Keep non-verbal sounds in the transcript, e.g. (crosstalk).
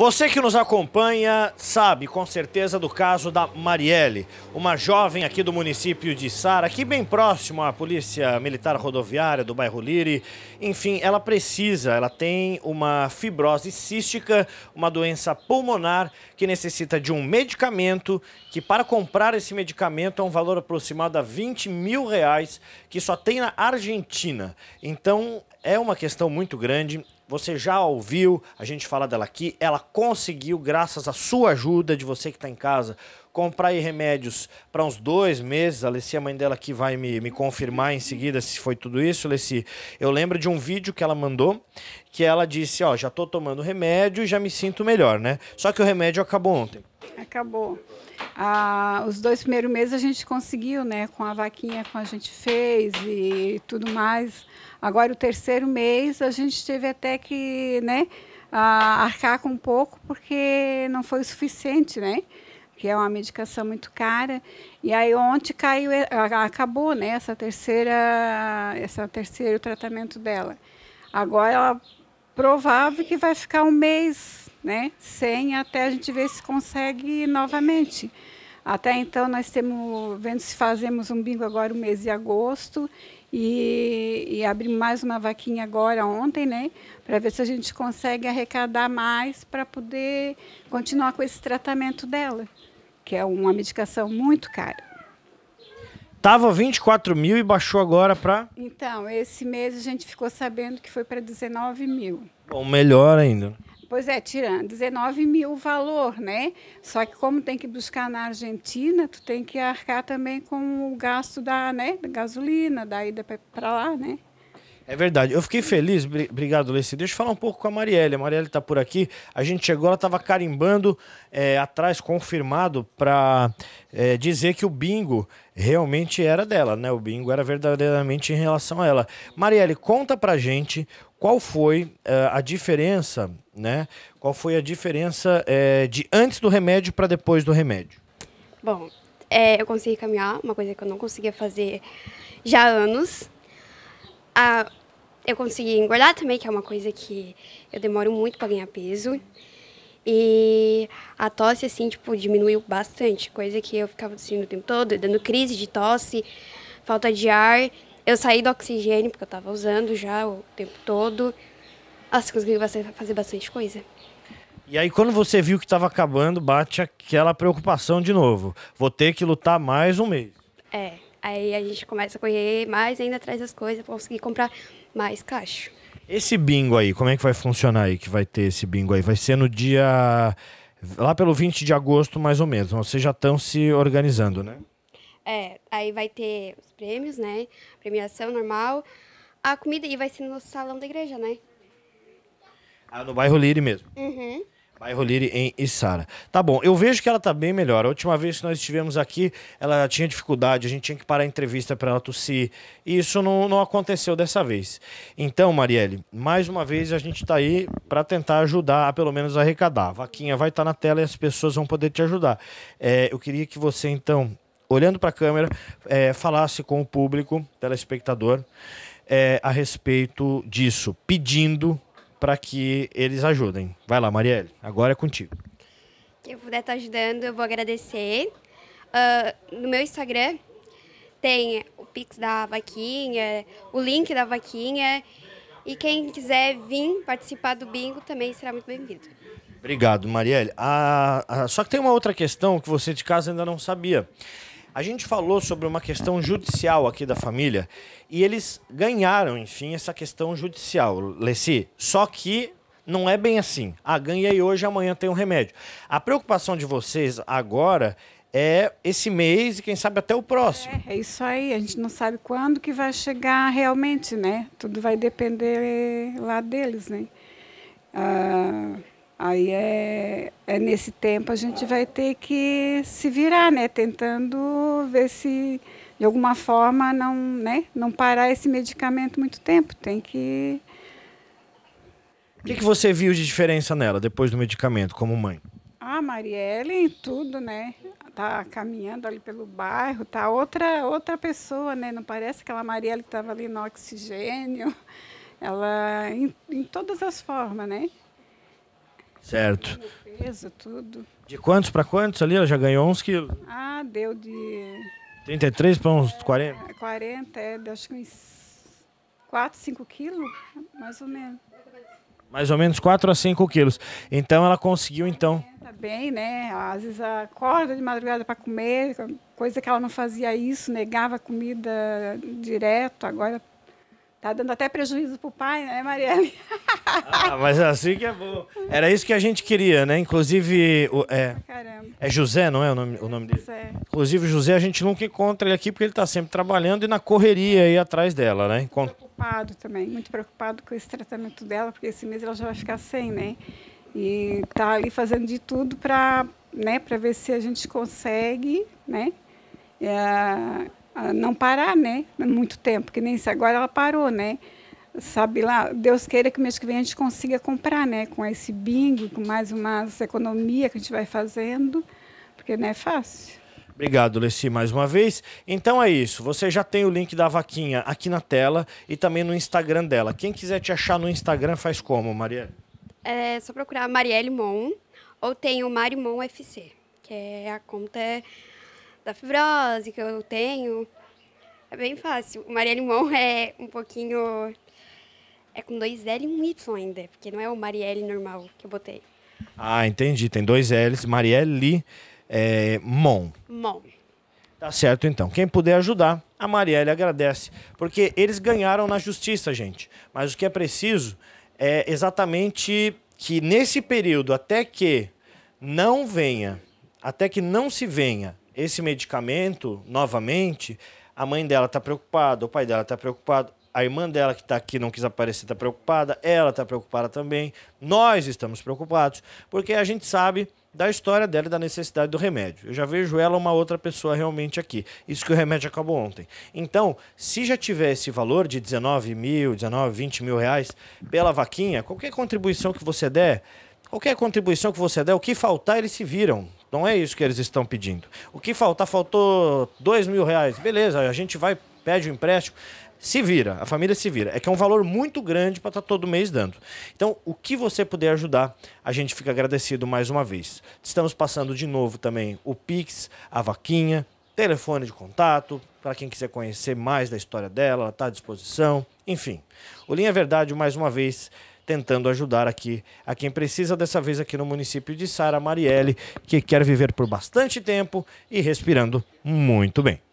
Você que nos acompanha sabe com certeza do caso da Marielle, uma jovem aqui do município de Sara, aqui bem próximo à Polícia Militar Rodoviária do bairro Liri. Enfim, ela precisa, ela tem uma fibrose cística, uma doença pulmonar que necessita de um medicamento, que para comprar esse medicamento é um valor aproximado a 20 mil reais, que só tem na Argentina. Então, é uma questão muito grande. Você já ouviu a gente falar dela aqui. Ela conseguiu, graças à sua ajuda, de você que está em casa, comprar remédios para uns dois meses. A Alessia, a mãe dela aqui, vai me, me confirmar em seguida se foi tudo isso, Alessia. Eu lembro de um vídeo que ela mandou que ela disse, ó, já estou tomando remédio e já me sinto melhor, né? Só que o remédio acabou ontem. Acabou. Ah, os dois primeiros meses a gente conseguiu, né? Com a vaquinha que a gente fez e tudo mais. Agora, o terceiro mês, a gente teve até que, né? Ah, arcar com um pouco, porque não foi o suficiente, né? que é uma medicação muito cara. E aí ontem caiu, é, acabou, né, essa terceira, essa terceiro tratamento dela. Agora ela provável que vai ficar um mês, né, sem até a gente ver se consegue novamente. Até então nós temos vendo se fazemos um bingo agora o mês de agosto e, e abrimos mais uma vaquinha agora ontem, né, para ver se a gente consegue arrecadar mais para poder continuar com esse tratamento dela que é uma medicação muito cara. Tava 24 mil e baixou agora para. Então, esse mês a gente ficou sabendo que foi para 19 mil. Ou melhor ainda. Pois é, tirando 19 mil o valor, né? Só que como tem que buscar na Argentina, tu tem que arcar também com o gasto da, né, da gasolina, da ida para lá, né? É verdade. Eu fiquei feliz. Obrigado, Leci. Deixa eu falar um pouco com a Marielle. A Marielle está por aqui. A gente chegou, ela estava carimbando é, atrás, confirmado, para é, dizer que o bingo realmente era dela, né? O bingo era verdadeiramente em relação a ela. Marielle, conta pra gente qual foi é, a diferença, né? Qual foi a diferença é, de antes do remédio para depois do remédio? Bom, é, eu consegui caminhar, uma coisa que eu não conseguia fazer já há anos. A, eu consegui engordar também, que é uma coisa que eu demoro muito para ganhar peso. E a tosse, assim, tipo, diminuiu bastante. Coisa que eu ficava assim o tempo todo, dando crise de tosse, falta de ar. Eu saí do oxigênio, porque eu estava usando já o tempo todo. Nossa, consegui fazer bastante coisa. E aí, quando você viu que estava acabando, bate aquela preocupação de novo. Vou ter que lutar mais um mês. É, aí a gente começa a correr mais ainda atrás das coisas, para conseguir comprar mais cacho. Esse bingo aí, como é que vai funcionar aí? Que vai ter esse bingo aí? Vai ser no dia. lá pelo 20 de agosto, mais ou menos. Vocês já estão se organizando, né? É, aí vai ter os prêmios, né? Premiação normal. A comida e vai ser no salão da igreja, né? Ah, no bairro Lire mesmo. Uhum. Bairro Liri em Isara, Tá bom, eu vejo que ela tá bem melhor. A última vez que nós estivemos aqui, ela tinha dificuldade, a gente tinha que parar a entrevista para ela tossir. E isso não, não aconteceu dessa vez. Então, Marielle, mais uma vez a gente tá aí para tentar ajudar, a, pelo menos arrecadar. A vaquinha vai estar tá na tela e as pessoas vão poder te ajudar. É, eu queria que você, então, olhando para a câmera, é, falasse com o público, telespectador, é, a respeito disso, pedindo para que eles ajudem. Vai lá, Marielle, agora é contigo. Quem puder estar tá ajudando, eu vou agradecer. Uh, no meu Instagram tem o Pix da Vaquinha, o link da Vaquinha. E quem quiser vir participar do bingo também será muito bem-vindo. Obrigado, Marielle. Ah, ah, só que tem uma outra questão que você de casa ainda não sabia. A gente falou sobre uma questão judicial aqui da família e eles ganharam, enfim, essa questão judicial, Leci. Só que não é bem assim. Ah, ganhei hoje, amanhã tem um remédio. A preocupação de vocês agora é esse mês e quem sabe até o próximo. É, é isso aí. A gente não sabe quando que vai chegar realmente, né? Tudo vai depender lá deles, né? Ah Aí é, é, nesse tempo a gente vai ter que se virar, né? Tentando ver se de alguma forma não, né? não parar esse medicamento muito tempo. Tem que. O que, que você viu de diferença nela depois do medicamento, como mãe? Ah, Marielle, tudo, né? Tá caminhando ali pelo bairro, tá outra outra pessoa, né? Não parece aquela Marielle que estava ali no oxigênio. Ela em, em todas as formas, né? Certo. Peso, tudo. De quantos para quantos ali? Ela já ganhou uns quilos? Ah, deu de. 33 para uns 40? 40, é, é acho que uns 4, 5 quilos, mais ou menos. Mais ou menos 4 a 5 quilos. Então ela conseguiu, então. É, tá bem, né? Às vezes acorda de madrugada para comer, coisa que ela não fazia isso, negava comida direto, agora Tá dando até prejuízo pro pai, né, Marielle? (laughs) ah, mas assim que é bom. Era isso que a gente queria, né? Inclusive, o, é, Caramba. é José, não é o nome, o nome dele? José. Inclusive, José a gente nunca encontra ele aqui porque ele está sempre trabalhando e na correria aí atrás dela, né? Muito preocupado também, muito preocupado com esse tratamento dela, porque esse mês ela já vai ficar sem, né? E tá ali fazendo de tudo para né, ver se a gente consegue, né? É ah, não parar, né? É muito tempo, que nem se Agora ela parou, né? Sabe lá, Deus queira que mês que vem a gente consiga comprar, né? Com esse bingo, com mais umas economia que a gente vai fazendo, porque não é fácil. Obrigado, Leci, mais uma vez. Então é isso. Você já tem o link da vaquinha aqui na tela e também no Instagram dela. Quem quiser te achar no Instagram, faz como, Marielle? É só procurar Marielle Mon ou tem o Marimon FC, que é a conta é da fibrose que eu tenho. É bem fácil. O Maria Mon (laughs) é um pouquinho. É com dois L e um Y ainda, porque não é o Marielle normal que eu botei. Ah, entendi. Tem dois L's. Marielle é, Mon. Mon. Tá certo, então. Quem puder ajudar, a Marielle agradece. Porque eles ganharam na justiça, gente. Mas o que é preciso é exatamente que nesse período, até que não venha, até que não se venha esse medicamento, novamente, a mãe dela está preocupada, o pai dela está preocupado, a irmã dela que está aqui não quis aparecer está preocupada, ela está preocupada também, nós estamos preocupados, porque a gente sabe da história dela e da necessidade do remédio. Eu já vejo ela uma outra pessoa realmente aqui. Isso que o remédio acabou ontem. Então, se já tiver esse valor de 19 mil, 19, 20 mil reais pela vaquinha, qualquer contribuição que você der, qualquer contribuição que você der, o que faltar eles se viram. Então é isso que eles estão pedindo. O que falta? Faltou dois mil reais. Beleza, a gente vai, pede o um empréstimo. Se vira, a família se vira. É que é um valor muito grande para estar tá todo mês dando. Então, o que você puder ajudar, a gente fica agradecido mais uma vez. Estamos passando de novo também o Pix, a vaquinha, telefone de contato, para quem quiser conhecer mais da história dela, ela está à disposição. Enfim, o Linha Verdade, mais uma vez, tentando ajudar aqui a quem precisa, dessa vez aqui no município de Sara Marielle, que quer viver por bastante tempo e respirando muito bem.